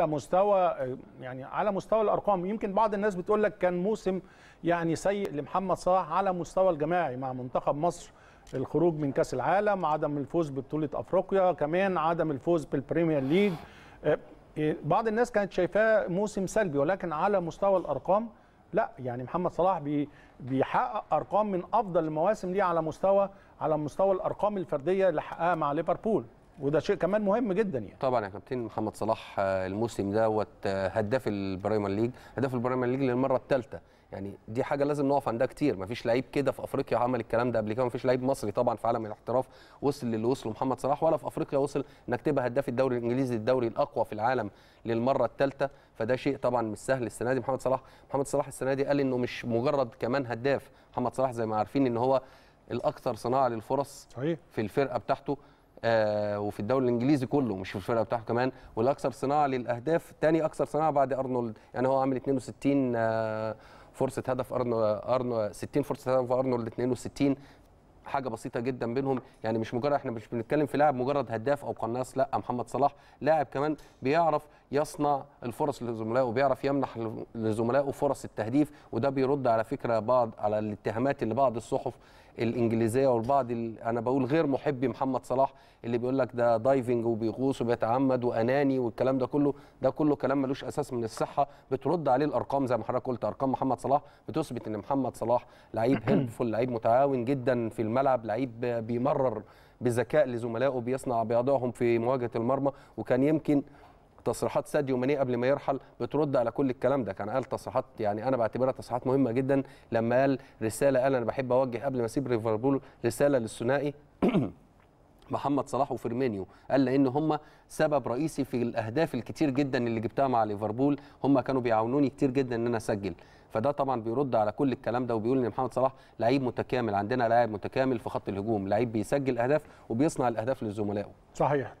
على مستوى يعني على مستوى الارقام يمكن بعض الناس بتقول لك كان موسم يعني سيء لمحمد صلاح على مستوى الجماعي مع منتخب مصر الخروج من كاس العالم عدم الفوز ببطوله افريقيا كمان عدم الفوز بالبريمير ليج آه، آه، بعض الناس كانت شايفاه موسم سلبي ولكن على مستوى الارقام لا يعني محمد صلاح بيحقق ارقام من افضل المواسم دي على مستوى على مستوى الارقام الفرديه اللي حققها مع ليفربول وده شيء كمان مهم جدا يعني طبعا يا كابتن محمد صلاح آه، الموسم دوت آه، هداف البريمير ليج هداف البريمير ليج للمره الثالثه يعني دي حاجه لازم نقف عندها كتير مفيش لعيب كده في افريقيا عمل الكلام ده قبل كده مفيش لعيب مصري طبعا في عالم الاحتراف وصل للي وصله محمد صلاح ولا في افريقيا وصل انك تبقى هداف الدوري الانجليزي الدوري الاقوى في العالم للمره الثالثه فده شيء طبعا مش سهل السنه دي محمد صلاح محمد صلاح السنه دي قال انه مش مجرد كمان هداف محمد صلاح زي ما عارفين ان هو الاكثر صناعه للفرص صحيح. في الفرقه بتاعته آه، وفي الدوري الانجليزي كله مش في الفرقه بتاعته كمان والاكثر صناعه للاهداف ثاني اكثر صناعه بعد ارنولد يعني هو عامل 62 آه، فرصه هدف ارنولد ارنولد 60 فرصه هدف ارنولد 62 حاجه بسيطه جدا بينهم يعني مش مجرد احنا مش بنتكلم في لاعب مجرد هداف او قناص لا محمد صلاح لاعب كمان بيعرف يصنع الفرص لزملائه وبيعرف يمنح لزملائه فرص التهديف وده بيرد على فكره بعض على الاتهامات اللي بعض الصحف الانجليزيه والبعض انا بقول غير محبي محمد صلاح اللي بيقول لك ده دايفنج وبيغوص وبيتعمد واناني والكلام ده كله ده كله كلام ملوش اساس من الصحه بترد عليه الارقام زي ما حضرتك قلت ارقام محمد صلاح بتثبت ان محمد صلاح لعيب هيلبفول لعيب متعاون جدا في الملعب لعيب بيمرر بذكاء لزملائه بيصنع بيضعهم في مواجهه المرمى وكان يمكن تصريحات ساديو ماني قبل ما يرحل بترد على كل الكلام ده كان قال تصريحات يعني انا بعتبرها تصريحات مهمه جدا لما قال رساله قال انا بحب اوجه قبل ما اسيب ليفربول رساله للثنائي محمد صلاح وفيرمينيو قال لان هم سبب رئيسي في الاهداف الكتير جدا اللي جبتها مع ليفربول هم كانوا بيعاونوني كتير جدا ان انا اسجل فده طبعا بيرد على كل الكلام ده وبيقول ان محمد صلاح لعيب متكامل عندنا لاعب متكامل في خط الهجوم لعيب بيسجل اهداف وبيصنع الاهداف لزملائه صحيح